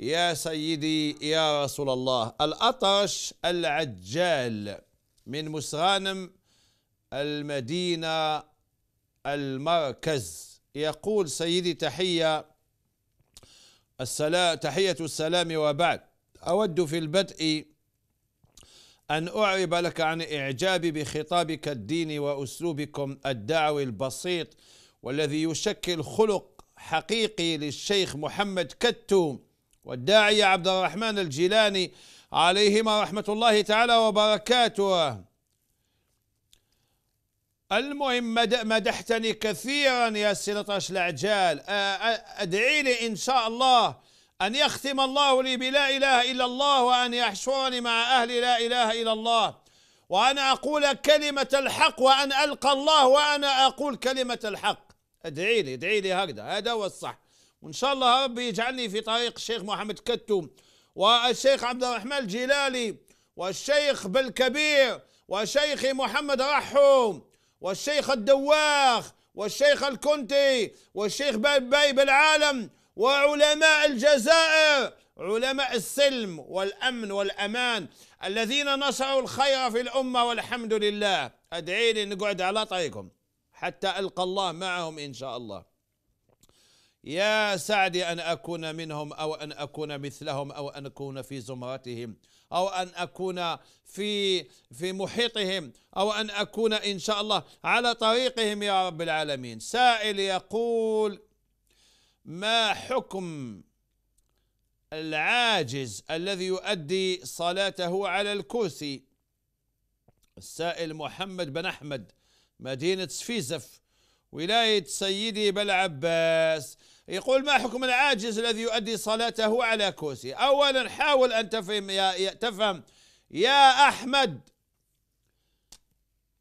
يا سيدي يا رسول الله الأطرش العجال من مسغانم المدينة المركز يقول سيدي تحية السلام تحية السلام وبعد أود في البدء أن أعرب لك عن إعجابي بخطابك الديني وأسلوبكم الدعوي البسيط والذي يشكل خلق حقيقي للشيخ محمد كتوم والداعية عبد الرحمن الجيلاني عليهما رحمة الله تعالى وبركاته المهم مدحتني كثيرا يا سلطاش العجال أدعي لي إن شاء الله أن يختم الله لي بلا إله إلا الله وأن يحشرني مع أهل لا إله إلا الله وأن أقول كلمة الحق وأن ألقى الله وأنا أقول كلمة الحق ادعي لي ادعي لي هكذا هذا هو الصح وإن شاء الله ربي يجعلني في طريق الشيخ محمد كتوم والشيخ عبد الرحمن الجيلالي والشيخ بالكبير وشيخي محمد رحوم والشيخ الدواخ والشيخ الكنتي والشيخ باي بالعالم وعلماء الجزائر علماء السلم والأمن والأمان الذين نشروا الخير في الأمة والحمد لله ادعيني نقعد على طريقهم حتى ألقى الله معهم إن شاء الله يا سعدي أن أكون منهم أو أن أكون مثلهم أو أن أكون في زمرتهم أو أن أكون في في محيطهم أو أن أكون إن شاء الله على طريقهم يا رب العالمين سائل يقول ما حكم العاجز الذي يؤدي صلاته على الكرسي السائل محمد بن أحمد مدينة سفيزف ولاية سيدي بل عباس يقول ما حكم العاجز الذي يؤدي صلاته على كرسي أولا حاول أن تفهم يا تفهم يا أحمد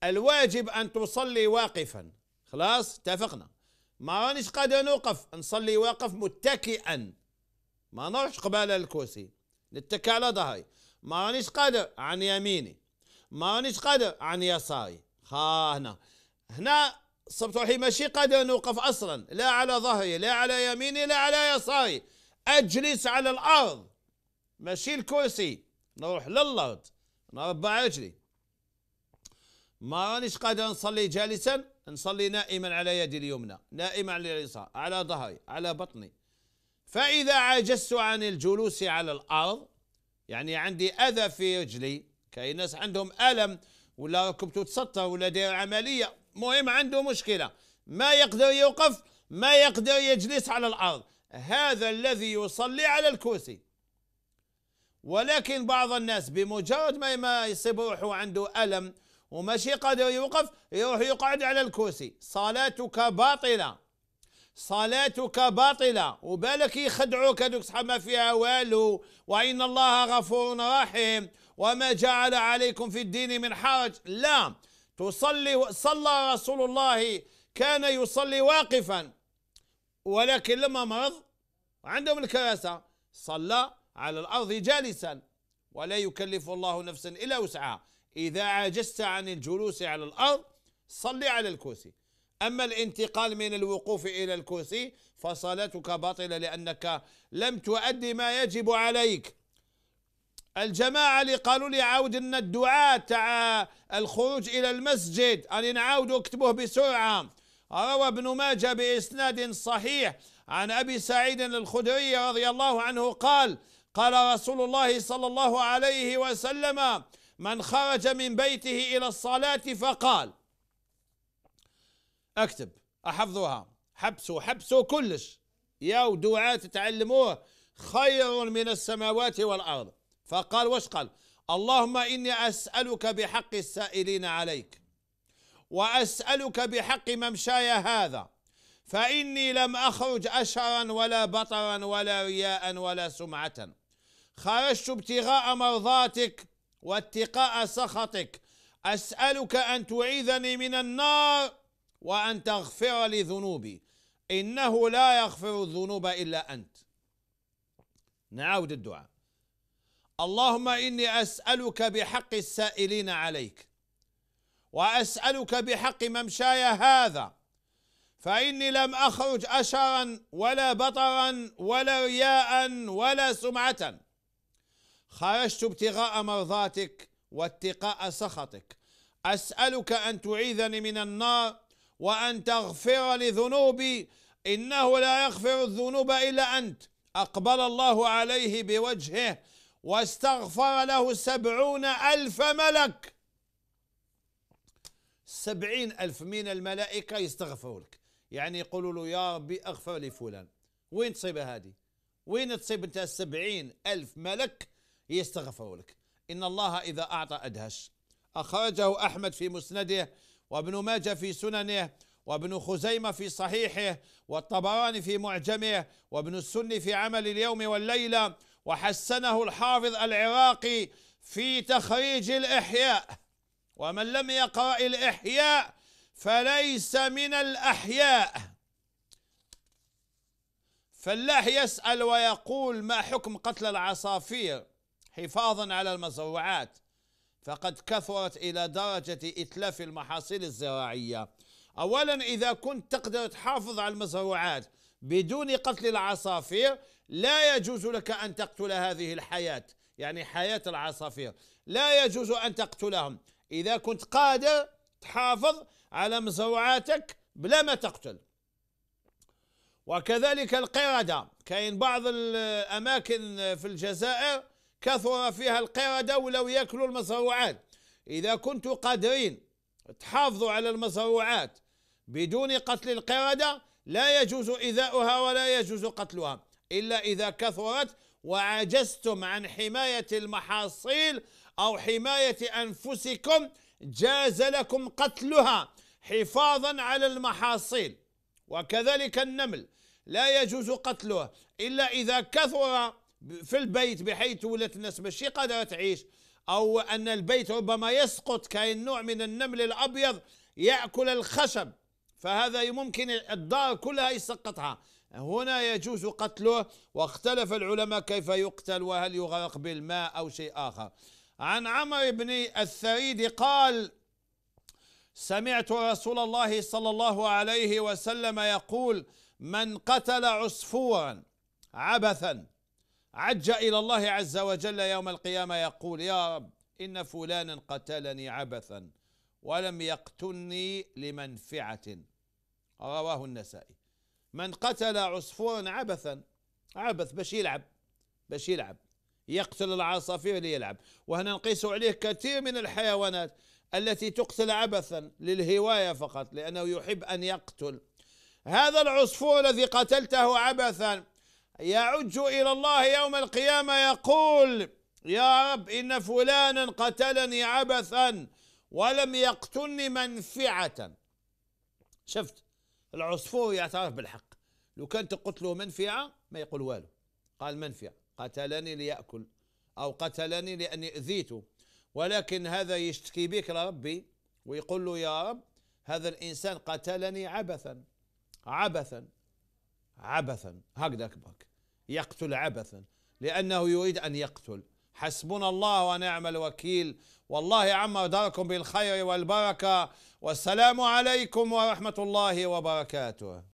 الواجب أن تصلي واقفا خلاص اتفقنا ما رانيش قادر نوقف نصلي واقف متكئا ما نروحش قبال الكرسي نتكى على ظهري ما رانيش قادر عن يميني ما رانيش قادر عن يساري ها هنا هنا السبط ماشي قد نوقف أصلا لا على ظهري لا على يميني لا على يساري أجلس على الأرض ماشي الكرسي نروح للأرض نربع رجلي ما رانيش قادر نصلي جالسا نصلي نائما على يدي اليمنى نائما على اليسار على ظهري على بطني فإذا عجزت عن الجلوس على الأرض يعني عندي أذى في رجلي كاين ناس عندهم ألم ولا ركبت تسطر ولا داير عملية مهم عنده مشكلة ما يقدر يوقف ما يقدر يجلس على الأرض هذا الذي يصلي على الكرسي ولكن بعض الناس بمجرد ما ما يصيب روحه عنده ألم وماشي قادر يوقف يروح يقعد على الكرسي صلاتك باطلة صلاتك باطلة وبالك يخدعوك هذوك صحاب ما فيها والو وإن الله غفور رحيم وما جعل عليكم في الدين من حرج لا تصلي صلى رسول الله كان يصلي واقفا ولكن لما مرض عندهم الكراسة صلى على الأرض جالسا ولا يكلف الله نفسا إلا وسعها إذا عجزت عن الجلوس على الأرض صلي على الكرسي أما الانتقال من الوقوف إلى الكرسي فصلاتك باطلة لأنك لم تؤدي ما يجب عليك الجماعة اللي قالوا لي عاود لنا الدعاء تاع الخروج إلى المسجد أن نعاود اكتبوه بسرعة روى ابن ماجه بإسناد صحيح عن أبي سعيد الخدري رضي الله عنه قال قال رسول الله صلى الله عليه وسلم من خرج من بيته إلى الصلاة فقال اكتب أحفظوها حبسوا حبسوا كلش يا دعاء تتعلموه خير من السماوات والأرض فقال واش قال اللهم إني أسألك بحق السائلين عليك وأسألك بحق ممشاي هذا فإني لم أخرج أشرا ولا بطرا ولا رياء ولا سمعة خرجت ابتغاء مرضاتك واتقاء سخطك أسألك أن تعيذني من النار وأن تغفر لي ذنوبي إنه لا يغفر الذنوب إلا أنت نعود الدعاء اللهم إني أسألك بحق السائلين عليك وأسألك بحق ممشاي هذا فإني لم أخرج أشرا ولا بطرا ولا رياء ولا سمعة خرجت ابتغاء مرضاتك واتقاء سخطك أسألك أن تعيذني من النار وأن تغفر لذنوبي إنه لا يغفر الذنوب إلا أنت أقبل الله عليه بوجهه واستغفر له سبعون ألف ملك سبعين ألف من الملائكة يستغفروا لك يعني يقولوا له يا ربي اغفر لي فلان وين تصيب هذه وين تصيب انت السبعين ألف ملك يستغفروا لك إن الله إذا أعطى أدهش أخرجه أحمد في مسنده وابن ماجه في سننه وابن خزيمة في صحيحه والطبراني في معجمه وابن السني في عمل اليوم والليلة وحسنه الحافظ العراقي في تخريج الإحياء ومن لم يقرأ الإحياء فليس من الأحياء فلاح يسأل ويقول ما حكم قتل العصافير حفاظا على المزروعات فقد كثرت إلى درجة إتلاف المحاصيل الزراعية أولا إذا كنت تقدر تحافظ على المزروعات بدون قتل العصافير لا يجوز لك أن تقتل هذه الحياة يعني حياة العصافير لا يجوز أن تقتلهم إذا كنت قادر تحافظ على مزروعاتك بلا ما تقتل وكذلك القردة كاين بعض الأماكن في الجزائر كثر فيها القردة ولو يأكلوا المزروعات إذا كنتوا قادرين تحافظوا على المزروعات بدون قتل القردة لا يجوز إيذاؤها ولا يجوز قتلها إلا إذا كثرت وعجزتم عن حماية المحاصيل أو حماية أنفسكم جاز لكم قتلها حفاظا على المحاصيل وكذلك النمل لا يجوز قتله إلا إذا كثر في البيت بحيث ولات الناس ماشي قادرة تعيش أو أن البيت ربما يسقط كاين نوع من النمل الأبيض يأكل الخشب فهذا ممكن الدار كلها يسقطها هنا يجوز قتله واختلف العلماء كيف يقتل وهل يغرق بالماء أو شيء آخر عن عمر بن الثريد قال سمعت رسول الله صلى الله عليه وسلم يقول من قتل عصفورا عبثا عج إلى الله عز وجل يوم القيامة يقول يا رب إن فلانا قتلني عبثا ولم يقتلني لمنفعة رواه النسائي من قتل عصفورا عبثا عبث باش يلعب باش يلعب يقتل العصافير ليلعب وهنا نقيس عليه كثير من الحيوانات التي تقتل عبثا للهواية فقط لأنه يحب أن يقتل هذا العصفور الذي قتلته عبثا يعج إلى الله يوم القيامة يقول يا رب إن فلانا قتلني عبثا ولم يقتلني منفعة شفت العصفور يعترف بالحق لو كان تقلت منفعة ما يقول والو قال منفعة قتلني ليأكل أو قتلني لأني أذيته ولكن هذا يشتكي بك لربي ويقول له يا رب هذا الإنسان قتلني عبثا عبثا عبثا هكذا يقتل عبثا لأنه يريد أن يقتل حسبنا الله ونعم الوكيل والله عما داركم بالخير والبركة والسلام عليكم ورحمة الله وبركاته